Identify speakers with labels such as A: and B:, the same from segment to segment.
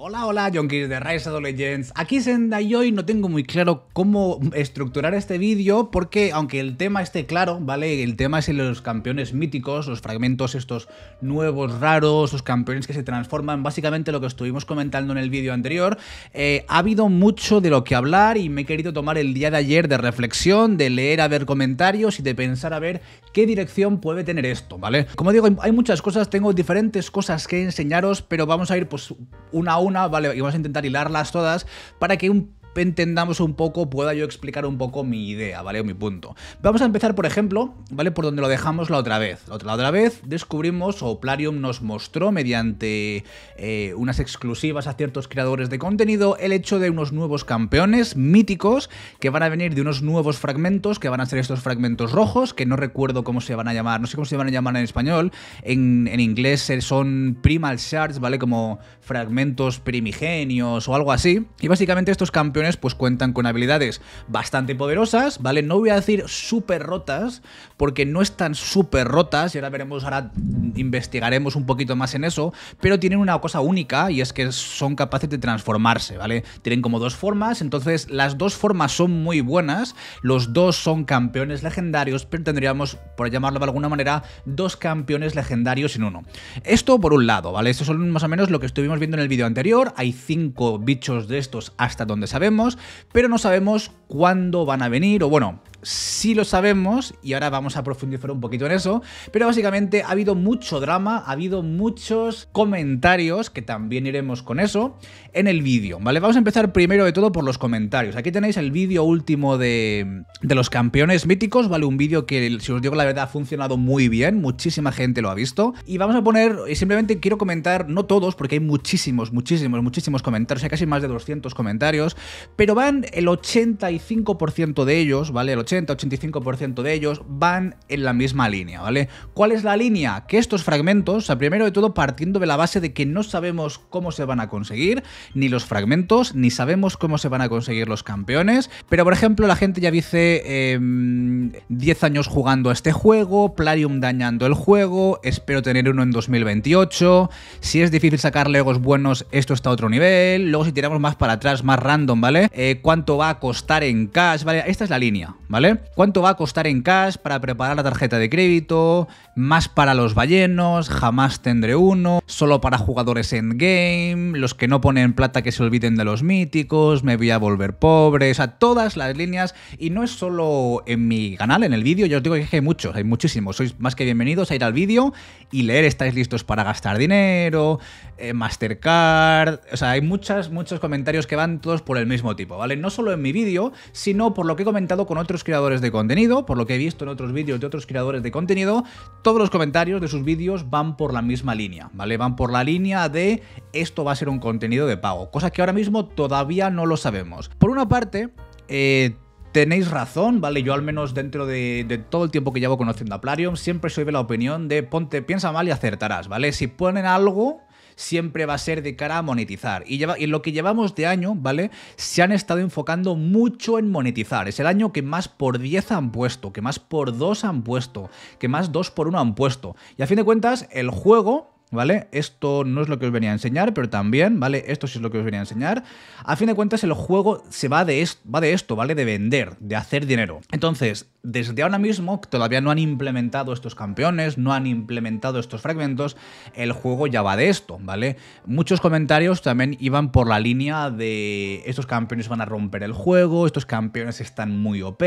A: Hola, hola, Yonkis de Rise of Legends. Aquí Senda y hoy no tengo muy claro cómo estructurar este vídeo porque aunque el tema esté claro, ¿vale? El tema es los campeones míticos, los fragmentos estos nuevos, raros, los campeones que se transforman, básicamente lo que estuvimos comentando en el vídeo anterior, eh, ha habido mucho de lo que hablar y me he querido tomar el día de ayer de reflexión, de leer, a ver comentarios y de pensar a ver qué dirección puede tener esto, ¿vale? Como digo, hay muchas cosas, tengo diferentes cosas que enseñaros, pero vamos a ir pues una a una una, vale, y vamos a intentar hilarlas todas para que un entendamos un poco, pueda yo explicar un poco mi idea, ¿vale? O mi punto. Vamos a empezar, por ejemplo, ¿vale? Por donde lo dejamos la otra vez. La otra, otra vez descubrimos, o Plarium nos mostró mediante eh, unas exclusivas a ciertos creadores de contenido, el hecho de unos nuevos campeones míticos que van a venir de unos nuevos fragmentos, que van a ser estos fragmentos rojos, que no recuerdo cómo se van a llamar, no sé cómo se van a llamar en español, en, en inglés son primal shards, ¿vale? Como fragmentos primigenios o algo así. Y básicamente estos campeones pues cuentan con habilidades bastante poderosas, ¿vale? No voy a decir súper rotas, porque no están súper rotas, y ahora veremos ahora investigaremos un poquito más en eso, pero tienen una cosa única y es que son capaces de transformarse, ¿vale? Tienen como dos formas, entonces las dos formas son muy buenas, los dos son campeones legendarios, pero tendríamos, por llamarlo de alguna manera, dos campeones legendarios en uno. Esto por un lado, ¿vale? Esto son más o menos lo que estuvimos viendo en el vídeo anterior, hay cinco bichos de estos hasta donde sabemos, pero no sabemos cuándo van a venir, o bueno, Si lo sabemos, y ahora vamos a profundizar un poquito en eso, pero básicamente ha habido mucho drama, ha habido muchos comentarios, que también iremos con eso, en el vídeo, ¿vale? Vamos a empezar primero de todo por los comentarios. Aquí tenéis el vídeo último de, de los campeones míticos, ¿vale? Un vídeo que, si os digo la verdad, ha funcionado muy bien, muchísima gente lo ha visto. Y vamos a poner, ...y eh, simplemente quiero comentar, no todos, porque hay muchísimos, muchísimos, muchísimos comentarios, hay casi más de 200 comentarios, pero van el 85% de ellos, ¿vale? El 80-85% de ellos van en la misma línea, ¿vale? ¿Cuál es la línea? Que estos fragmentos, o sea, primero de todo partiendo de la base de que no sabemos cómo se van a conseguir, ni los fragmentos, ni sabemos cómo se van a conseguir los campeones. Pero por ejemplo, la gente ya dice 10 em, años jugando a este juego, Plarium dañando el juego, espero tener uno en 2028, si es difícil sacar legos buenos, esto está a otro nivel, luego si tiramos más para atrás, más random, ¿vale? Eh, ¿Cuánto va a costar en cash? ¿Vale? Esta es la línea, ¿vale? ¿Cuánto va a costar en cash para preparar la tarjeta de crédito? Más para los ballenos, jamás tendré uno, solo para jugadores endgame, los que no ponen plata que se olviden de los míticos, me voy a volver pobre, o todas las líneas. Y no es solo en mi canal, en el vídeo, yo os digo que hay muchos, hay muchísimos. Sois más que bienvenidos a ir al vídeo y leer, estáis listos para gastar dinero, eh, Mastercard, o sea, hay muchas, muchos comentarios que van todos por el mismo tipo, ¿vale? No solo en mi vídeo, sino por lo que he comentado con otros creadores de contenido, por lo que he visto en otros vídeos de otros creadores de contenido, todos los comentarios de sus vídeos van por la misma línea, ¿vale? Van por la línea de esto va a ser un contenido de pago, cosa que ahora mismo todavía no lo sabemos. Por una parte, eh, tenéis razón, ¿vale? Yo al menos dentro de, todo el tiempo que llevo conociendo a Plarium, siempre soy de la opinión de ponte, piensa mal y acertarás, ¿vale? Si ponen algo, siempre va a ser de cara a monetizar. Y, y, lo que llevamos de año, ¿vale? Se han estado enfocando mucho en monetizar. Es el año que más por 10 han puesto, que más por 2 han puesto, que más 2 por 1 han puesto. Y a fin de cuentas, el juego ¿vale? Esto no es lo que os venía a enseñar, pero también, ¿vale? Esto sí es lo que os venía a enseñar. A fin de cuentas, el juego se va de, esto, va de esto, ¿vale? De vender, de hacer dinero. Entonces, desde ahora mismo, todavía no han implementado estos campeones, no han implementado estos fragmentos, el juego ya va de esto, ¿vale? Muchos comentarios también iban por la línea de estos campeones van a romper el juego, estos campeones están muy OP,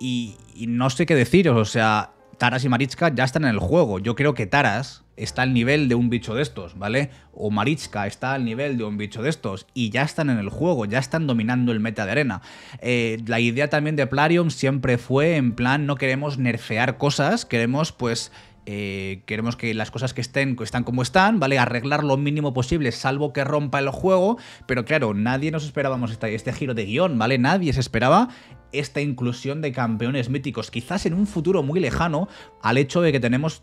A: y, y no sé qué deciros, o sea... Taras y Marichka ya están en el juego. Yo creo que Taras, está al nivel de un bicho de estos, ¿vale? O Marichka está al nivel de un bicho de estos y ya están en el juego, ya están dominando el meta de arena. Eh, la idea también de Plarium siempre fue en plan no queremos nerfear cosas, queremos pues... Eh, queremos que las cosas que estén que están como están, ¿vale? Arreglar lo mínimo posible, salvo que rompa el juego. Pero claro, nadie nos esperábamos este, este giro de guión, ¿vale? Nadie se esperaba esta inclusión de campeones míticos. Quizás en un futuro muy lejano, al hecho de que tenemos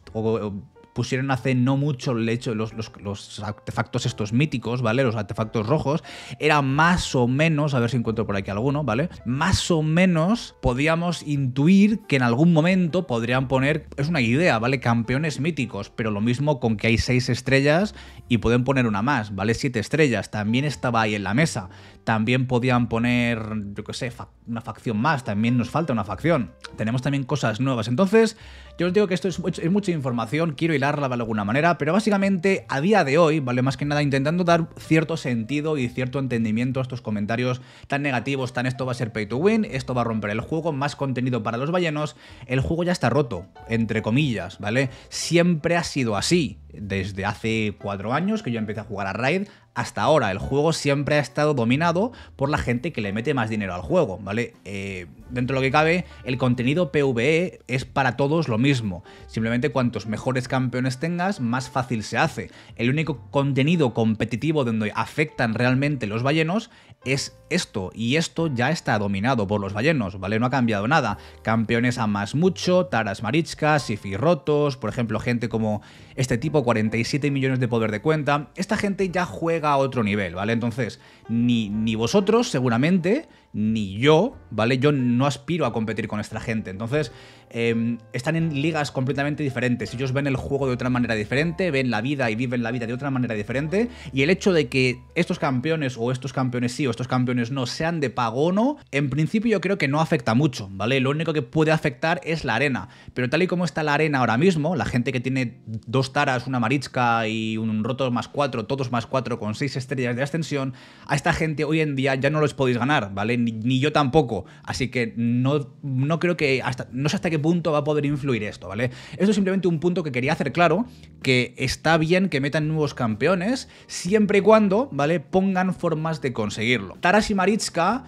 A: pusieron hace no mucho el hecho, los, los, artefactos estos míticos, ¿vale? Los artefactos rojos, era más o menos, a ver si encuentro por aquí alguno, ¿vale? Más o menos podíamos intuir que en algún momento podrían poner, es una idea, ¿vale? Campeones míticos, pero lo mismo con que hay seis estrellas y pueden poner una más, ¿vale? Siete estrellas, también estaba ahí en la mesa. También podían poner, yo qué sé, una facción más, también nos falta una facción. Tenemos también cosas nuevas. Entonces, yo os digo que esto es, es mucha información, quiero ir de alguna manera, pero básicamente a día de hoy, ¿vale? Más que nada intentando dar cierto sentido y cierto entendimiento a estos comentarios tan negativos, tan esto va a ser pay to win, esto va a romper el juego, más contenido para los ballenos, el juego ya está roto, entre comillas, ¿vale? Siempre ha sido así desde hace cuatro años que yo empecé a jugar a Raid hasta ahora. El juego siempre ha estado dominado por la gente que le mete más dinero al juego, ¿vale? Eh, dentro de lo que cabe, el contenido PvE es para todos lo mismo. Simplemente cuantos mejores campeones tengas, más fácil se hace. El único contenido competitivo donde afectan realmente los ballenos es esto, y esto ya está dominado por los ballenos, ¿vale? No ha cambiado nada. Campeones a más mucho, Taras Marichkas, Rotos, por ejemplo, gente como este tipo, 47 millones de poder de cuenta. Esta gente ya juega a otro nivel, ¿vale? Entonces, ni, ni vosotros, seguramente, ni yo, ¿vale? Yo no aspiro a competir con esta gente. Entonces, em, están en ligas completamente diferentes. Ellos ven el juego de otra manera diferente, ven la vida y viven la vida de otra manera diferente. Y el hecho de que estos campeones o estos campeones sí o estos campeones no sean de pago o no, en principio yo creo que no afecta mucho, ¿vale? Lo único que puede afectar es la arena. Pero tal y como está la arena ahora mismo, la gente que tiene dos taras, una maritska y un roto más cuatro, todos más cuatro con seis estrellas de ascensión, a esta gente hoy en día ya no los podéis ganar, ¿vale? ni, yo tampoco. Así que no, no creo que hasta, no sé hasta qué punto va a poder influir esto, ¿vale? Esto es simplemente un punto que quería hacer claro, que está bien que metan nuevos campeones, siempre y cuando, ¿vale? Pongan formas de conseguirlo. Taras y Maritska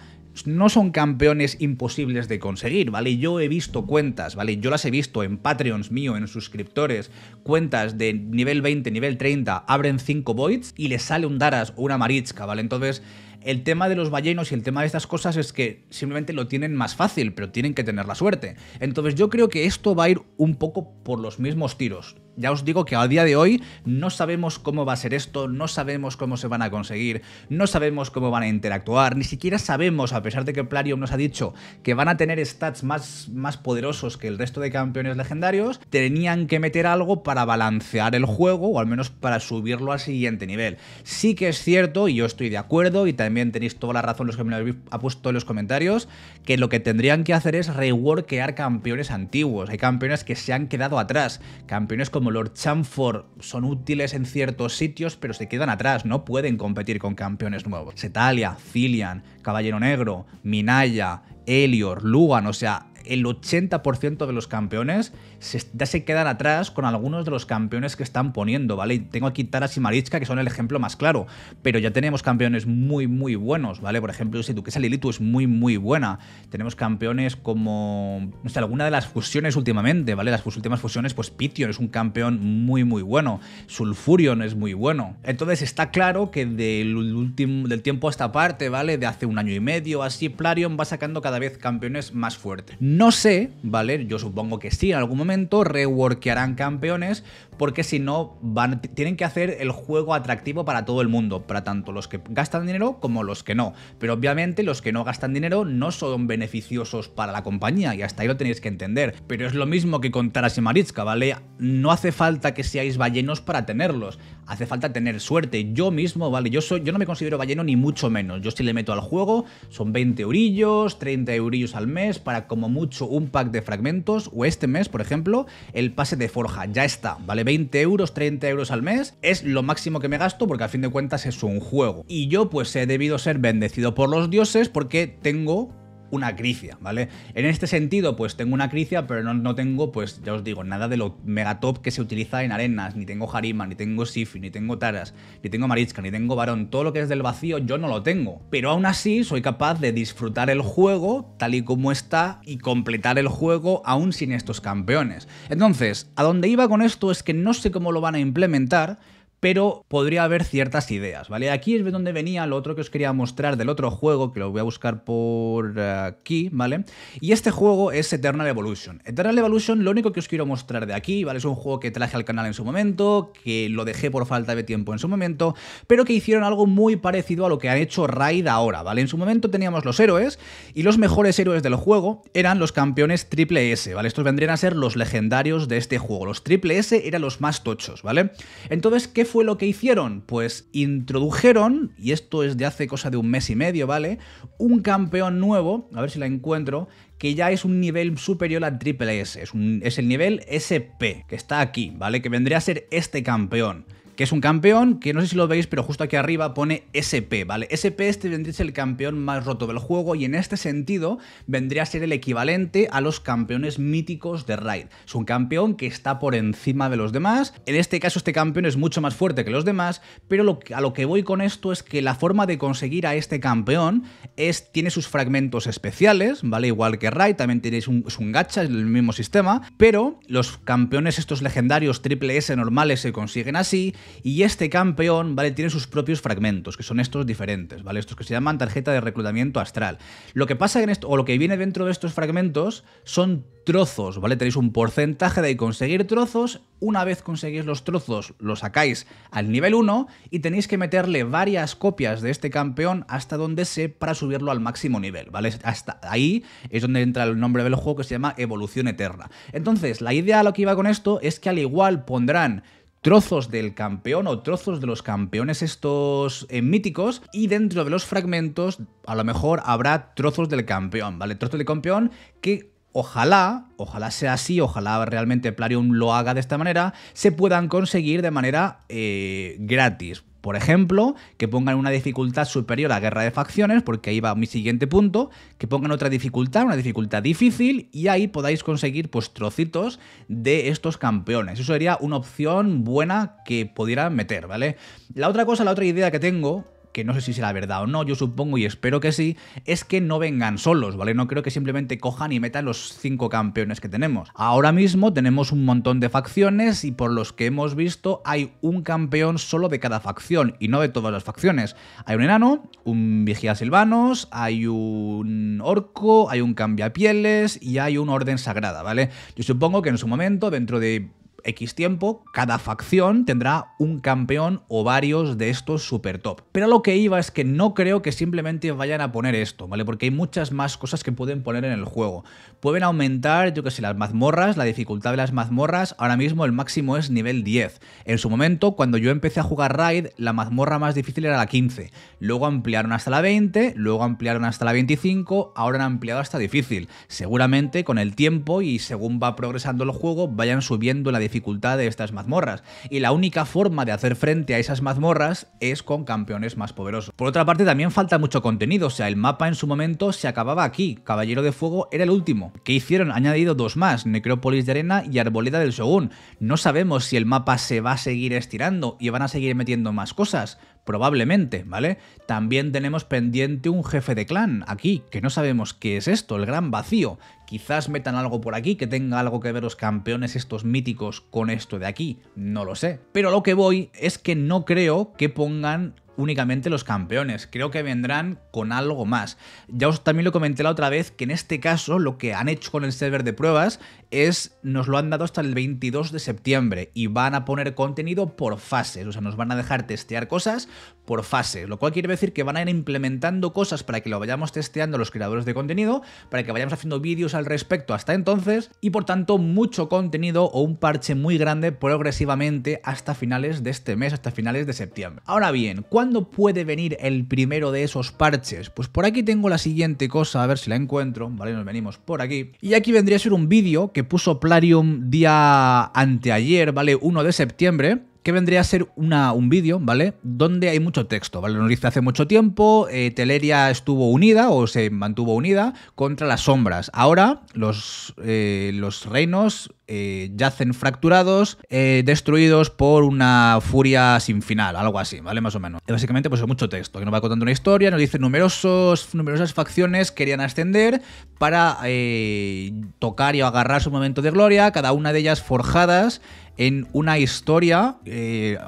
A: no son campeones imposibles de conseguir, ¿vale? Yo he visto cuentas, ¿vale? Yo las he visto en Patreons mío, en suscriptores, cuentas de nivel 20, nivel 30, abren 5 voids y les sale un Daras o una Maritska, ¿vale? Entonces el tema de los ballenos y el tema de estas cosas es que simplemente lo tienen más fácil, pero tienen que tener la suerte. Entonces yo creo que esto va a ir un poco por los mismos tiros ya os digo que a día de hoy no sabemos cómo va a ser esto, no sabemos cómo se van a conseguir, no sabemos cómo van a interactuar, ni siquiera sabemos, a pesar de que Plarium nos ha dicho que van a tener stats más, más poderosos que el resto de campeones legendarios, tenían que meter algo para balancear el juego o al menos para subirlo al siguiente nivel. Sí que es cierto, y yo estoy de acuerdo, y también tenéis toda la razón los que me habéis puesto en los comentarios, que lo que tendrían que hacer es reworkear campeones antiguos. Hay campeones que se han quedado atrás, campeones como Lord Chamford son útiles en ciertos sitios, pero se quedan atrás, no pueden competir con campeones nuevos. Setalia, Cillian, Caballero Negro, Minaya, Elior, Lugan, o sea, el 80% de los campeones se, ya se quedan atrás con algunos de los campeones que están poniendo, ¿vale? Y tengo aquí Taras y Marichka, que son el ejemplo más claro, pero ya tenemos campeones muy, muy buenos, ¿vale? Por ejemplo, si tu Lilitu es muy, muy buena. Tenemos campeones como, no sé, alguna de las fusiones últimamente, ¿vale? Las últimas fusiones, pues Pition es un campeón muy, muy bueno. Sulfurion es muy bueno. Entonces está claro que del, último, del tiempo a esta parte, ¿vale? De hace un año y medio, así, Plarion va sacando cada vez campeones más fuertes. No sé, ¿vale? Yo supongo que sí, en algún momento reworkearán campeones porque si no van, tienen que hacer el juego atractivo para todo el mundo, para tanto los que gastan dinero como los que no. Pero obviamente los que no gastan dinero no son beneficiosos para la compañía y hasta ahí lo tenéis que entender. Pero es lo mismo que contar a y ¿vale? No hace falta que seáis ballenos para tenerlos hace falta tener suerte. Yo mismo, vale, yo, soy, yo no me considero balleno ni mucho menos. Yo si le meto al juego son 20 eurillos, 30 eurillos al mes para como mucho un pack de fragmentos o este mes, por ejemplo, el pase de forja. Ya está, vale, 20 euros, 30 euros al mes es lo máximo que me gasto porque a fin de cuentas es un juego. Y yo pues he debido ser bendecido por los dioses porque tengo una cricia, ¿vale? En este sentido, pues tengo una cricia, pero no, tengo, pues ya os digo, nada de lo megatop que se utiliza en arenas, ni tengo Harima, ni tengo Sifi, ni tengo Taras, ni tengo Maritzka, ni tengo varón. todo lo que es del vacío yo no lo tengo. Pero aún así soy capaz de disfrutar el juego tal y como está y completar el juego aún sin estos campeones. Entonces, a donde iba con esto es que no sé cómo lo van a implementar, pero podría haber ciertas ideas, ¿vale? Aquí es de donde venía lo otro que os quería mostrar del otro juego, que lo voy a buscar por aquí, ¿vale? Y este juego es Eternal Evolution. Eternal Evolution, lo único que os quiero mostrar de aquí, ¿vale? Es un juego que traje al canal en su momento, que lo dejé por falta de tiempo en su momento, pero que hicieron algo muy parecido a lo que han hecho Raid ahora, ¿vale? En su momento teníamos los héroes, y los mejores héroes del juego eran los campeones triple S, ¿vale? Estos vendrían a ser los legendarios de este juego. Los triple S eran los más tochos, ¿vale? Entonces, ¿qué fue fue lo que hicieron? Pues introdujeron, y esto es de hace cosa de un mes y medio, ¿vale? Un campeón nuevo, a ver si la encuentro, que ya es un nivel superior al Triple S, es, es el nivel SP, que está aquí, ¿vale? Que vendría a ser este campeón que es un campeón que no sé si lo veis, pero justo aquí arriba pone SP, ¿vale? SP este vendría ser el campeón más roto del juego y en este sentido vendría a ser el equivalente a los campeones míticos de Raid. Es un campeón que está por encima de los demás. En este caso este campeón es mucho más fuerte que los demás, pero a lo que voy con esto es que la forma de conseguir a este campeón es tiene sus fragmentos especiales, ¿vale? Igual que Raid, también tenéis un, un gacha, es el mismo sistema, pero los campeones estos legendarios triple S normales se consiguen así, y este campeón, ¿vale? Tiene sus propios fragmentos, que son estos diferentes, ¿vale? Estos que se llaman tarjeta de reclutamiento astral. Lo que pasa en esto, o lo que viene dentro de estos fragmentos, son trozos, ¿vale? Tenéis un porcentaje de conseguir trozos. Una vez conseguís los trozos, los sacáis al nivel 1 y tenéis que meterle varias copias de este campeón hasta donde se para subirlo al máximo nivel, ¿vale? Hasta ahí es donde entra el nombre del juego que se llama Evolución Eterna. Entonces, la idea a lo que iba con esto es que al igual pondrán trozos del campeón o trozos de los campeones estos eh, míticos y dentro de los fragmentos a lo mejor habrá trozos del campeón, ¿vale? Trozos del campeón que ojalá, ojalá sea así, ojalá realmente Plarium lo haga de esta manera, se puedan conseguir de manera eh, gratis. Por ejemplo, que pongan una dificultad superior a Guerra de Facciones, porque ahí va mi siguiente punto, que pongan otra dificultad, una dificultad difícil, y ahí podáis conseguir pues trocitos de estos campeones. Eso sería una opción buena que pudieran meter, ¿vale? La otra cosa, la otra idea que tengo que no sé si será verdad o no, yo supongo y espero que sí, es que no vengan solos, ¿vale? No creo que simplemente cojan y metan los cinco campeones que tenemos. Ahora mismo tenemos un montón de facciones y por los que hemos visto hay un campeón solo de cada facción y no de todas las facciones. Hay un enano, un vigía silvanos, hay un orco, hay un cambiapieles y hay un orden sagrada, ¿vale? Yo supongo que en su momento, dentro de X tiempo, cada facción tendrá un campeón o varios de estos super top. Pero lo que iba es que no creo que simplemente vayan a poner esto, ¿vale? Porque hay muchas más cosas que pueden poner en el juego. Pueden aumentar, yo que sé, las mazmorras, la dificultad de las mazmorras. Ahora mismo el máximo es nivel 10. En su momento, cuando yo empecé a jugar Raid, la mazmorra más difícil era la 15. Luego ampliaron hasta la 20, luego ampliaron hasta la 25, ahora han ampliado hasta difícil. Seguramente con el tiempo y según va progresando el juego, vayan subiendo la dificultad de estas mazmorras, y la única forma de hacer frente a esas mazmorras es con campeones más poderosos. Por otra parte, también falta mucho contenido, o sea, el mapa en su momento se acababa aquí, Caballero de Fuego era el último. ¿Qué hicieron? Han añadido dos más, Necrópolis de Arena y Arboleda del Shogun. No sabemos si el mapa se va a seguir estirando y van a seguir metiendo más cosas. Probablemente, ¿vale? También tenemos pendiente un jefe de clan aquí, que no sabemos qué es esto, el gran vacío. Quizás metan algo por aquí que tenga algo que ver los campeones estos míticos con esto de aquí, no lo sé. Pero lo que voy es que no creo que pongan únicamente los campeones, creo que vendrán con algo más. Ya os también lo comenté la otra vez que en este caso lo que han hecho con el server de pruebas es nos lo han dado hasta el 22 de septiembre y van a poner contenido por fases, o sea, nos van a dejar testear cosas por fase, lo cual quiere decir que van a ir implementando cosas para que lo vayamos testeando los creadores de contenido, para que vayamos haciendo vídeos al respecto hasta entonces y por tanto mucho contenido o un parche muy grande progresivamente hasta finales de este mes, hasta finales de septiembre. Ahora bien, ¿cuándo puede venir el primero de esos parches? Pues por aquí tengo la siguiente cosa, a ver si la encuentro, vale, nos venimos por aquí. Y aquí vendría a ser un vídeo que puso Plarium día anteayer, vale, 1 de septiembre que vendría a ser una, un vídeo, ¿vale? Donde hay mucho texto, ¿vale? Lo hice hace mucho tiempo, eh, Teleria estuvo unida o se mantuvo unida contra las sombras. Ahora los, eh, los reinos eh, yacen fracturados, eh, destruidos por una furia sin final, algo así, ¿vale? Más o menos. básicamente, pues es mucho texto, que nos va contando una historia, nos dice numerosos, numerosas facciones querían ascender para eh, tocar y agarrar su momento de gloria, cada una de ellas forjadas en una historia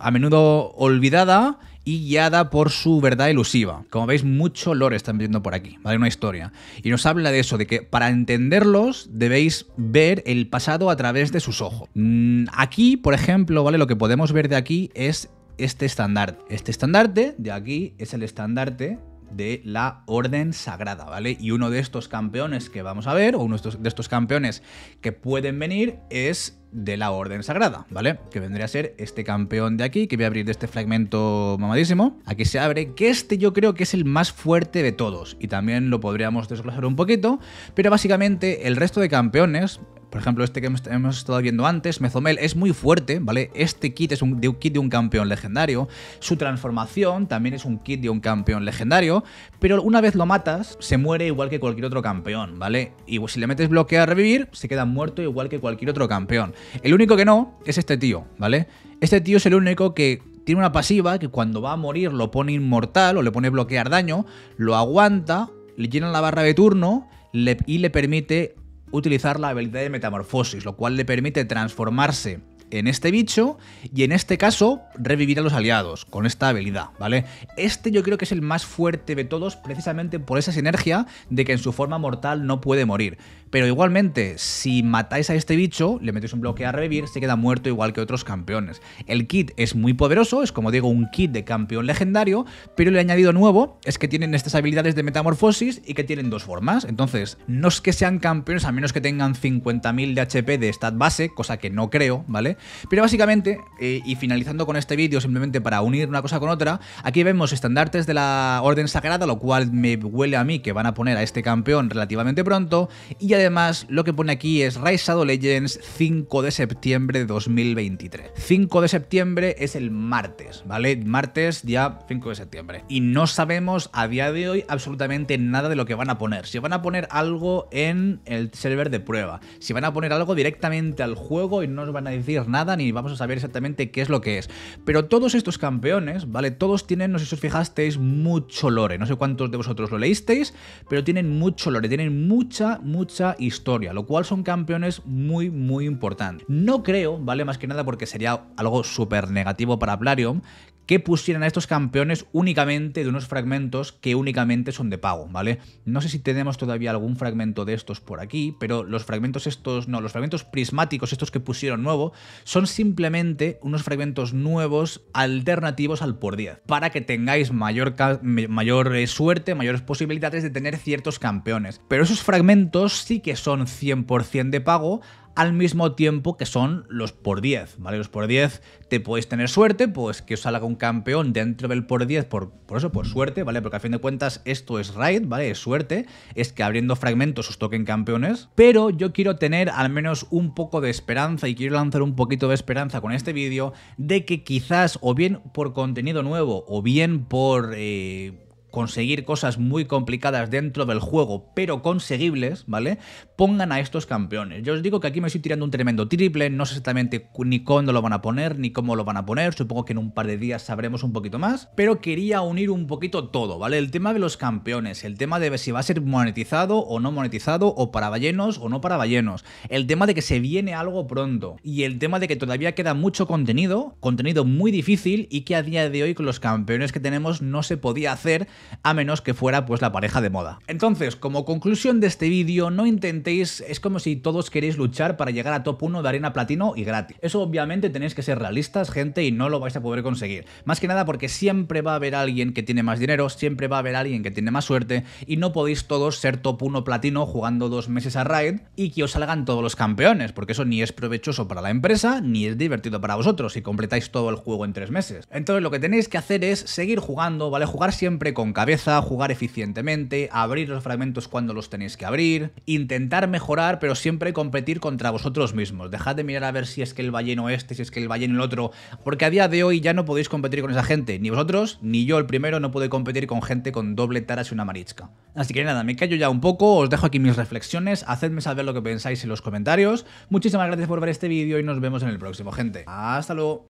A: a menudo olvidada y guiada por su verdad elusiva. Como veis, mucho lore están viendo por aquí, ¿vale? Una historia. Y nos habla de eso, de que para entenderlos debéis ver el pasado a través de sus ojos. Mm, aquí, por ejemplo, ¿vale? Lo que podemos ver de aquí es este estandarte. Este estandarte de aquí es el estandarte de la Orden Sagrada, ¿vale? Y uno de estos campeones que vamos a ver, o uno de estos, campeones que pueden venir, es de la Orden Sagrada, ¿vale? Que vendría a ser este campeón de aquí, que voy a abrir de este fragmento mamadísimo. Aquí se abre, que este yo creo que es el más fuerte de todos, y también lo podríamos desglosar un poquito, pero básicamente el resto de campeones, por ejemplo, este que hemos, estado viendo antes, Mezomel, es muy fuerte, ¿vale? Este kit es un, de kit de un campeón legendario. Su transformación también es un kit de un campeón legendario. Pero una vez lo matas, se muere igual que cualquier otro campeón, ¿vale? Y pues, si le metes bloquear revivir, se queda muerto igual que cualquier otro campeón. El único que no es este tío, ¿vale? Este tío es el único que tiene una pasiva que cuando va a morir lo pone inmortal o le pone bloquear daño, lo aguanta, le llena la barra de turno y le permite utilizar la habilidad de metamorfosis, lo cual le permite transformarse en este bicho y en este caso revivir a los aliados con esta habilidad, ¿vale? Este yo creo que es el más fuerte de todos precisamente por esa sinergia de que en su forma mortal no puede morir. Pero igualmente, si matáis a este bicho, le metéis un bloque a revivir, se queda muerto igual que otros campeones. El kit es muy poderoso, es como digo un kit de campeón legendario, pero le he añadido nuevo es que tienen estas habilidades de metamorfosis y que tienen dos formas. Entonces, no es que sean campeones a menos que tengan 50.000 de HP de stat base, cosa que no creo, ¿vale? Pero básicamente, eh, y finalizando con este vídeo, simplemente para unir una cosa con otra, aquí vemos estandartes de la Orden Sagrada, lo cual me huele a mí que van a poner a este campeón relativamente pronto, y además lo que pone aquí es Rise Legends 5 de septiembre de 2023. 5 de septiembre es el martes, ¿vale? Martes ya 5 de septiembre. Y no sabemos a día de hoy absolutamente nada de lo que van a poner. Si van a poner algo en el server de prueba, si van a poner algo directamente al juego y no nos van a decir nada ni vamos a saber exactamente qué es lo que es. Pero todos estos campeones, ¿vale? Todos tienen, no sé si os fijasteis, mucho lore. No sé cuántos de vosotros lo leísteis, pero tienen mucho lore, tienen mucha, mucha historia, lo cual son campeones muy, muy importantes. No creo, ¿vale? Más que nada porque sería algo súper negativo para Plarium, que pusieran a estos campeones únicamente de unos fragmentos que únicamente son de pago, ¿vale? No sé si tenemos todavía algún fragmento de estos por aquí, pero los fragmentos estos, no, los fragmentos prismáticos, estos que pusieron nuevo, son simplemente unos fragmentos nuevos alternativos al por 10, para que tengáis mayor, mayor eh, suerte, mayores posibilidades de tener ciertos campeones. Pero esos fragmentos sí que son 100% de pago, al mismo tiempo que son los por 10, ¿vale? Los por 10 te podéis tener suerte, pues que os salga un campeón dentro del por 10, por, eso, por suerte, ¿vale? Porque a fin de cuentas esto es raid, ¿vale? Es suerte, es que abriendo fragmentos os toquen campeones, pero yo quiero tener al menos un poco de esperanza y quiero lanzar un poquito de esperanza con este vídeo de que quizás o bien por contenido nuevo o bien por... Eh, conseguir cosas muy complicadas dentro del juego, pero conseguibles, ¿vale? Pongan a estos campeones. Yo os digo que aquí me estoy tirando un tremendo triple, no sé exactamente ni cuándo lo van a poner, ni cómo lo van a poner, supongo que en un par de días sabremos un poquito más, pero quería unir un poquito todo, ¿vale? El tema de los campeones, el tema de si va a ser monetizado o no monetizado, o para ballenos o no para ballenos, el tema de que se viene algo pronto, y el tema de que todavía queda mucho contenido, contenido muy difícil y que a día de hoy con los campeones que tenemos no se podía hacer a menos que fuera pues la pareja de moda. Entonces, como conclusión de este vídeo, no intentéis, es como si todos queréis luchar para llegar a top 1 de arena platino y gratis. Eso obviamente tenéis que ser realistas, gente, y no lo vais a poder conseguir. Más que nada porque siempre va a haber alguien que tiene más dinero, siempre va a haber alguien que tiene más suerte, y no podéis todos ser top 1 platino jugando dos meses a Raid y que os salgan todos los campeones, porque eso ni es provechoso para la empresa, ni es divertido para vosotros si completáis todo el juego en tres meses. Entonces lo que tenéis que hacer es seguir jugando, ¿vale? Jugar siempre con cabeza, jugar eficientemente, abrir los fragmentos cuando los tenéis que abrir, intentar mejorar, pero siempre competir contra vosotros mismos. Dejad de mirar a ver si es que el balleno este, si es que el balleno el otro, porque a día de hoy ya no podéis competir con esa gente. Ni vosotros, ni yo el primero, no puedo competir con gente con doble taras y una marichka, Así que nada, me callo ya un poco, os dejo aquí mis reflexiones, hacedme saber lo que pensáis en los comentarios. Muchísimas gracias por ver este vídeo y nos vemos en el próximo, gente. Hasta luego.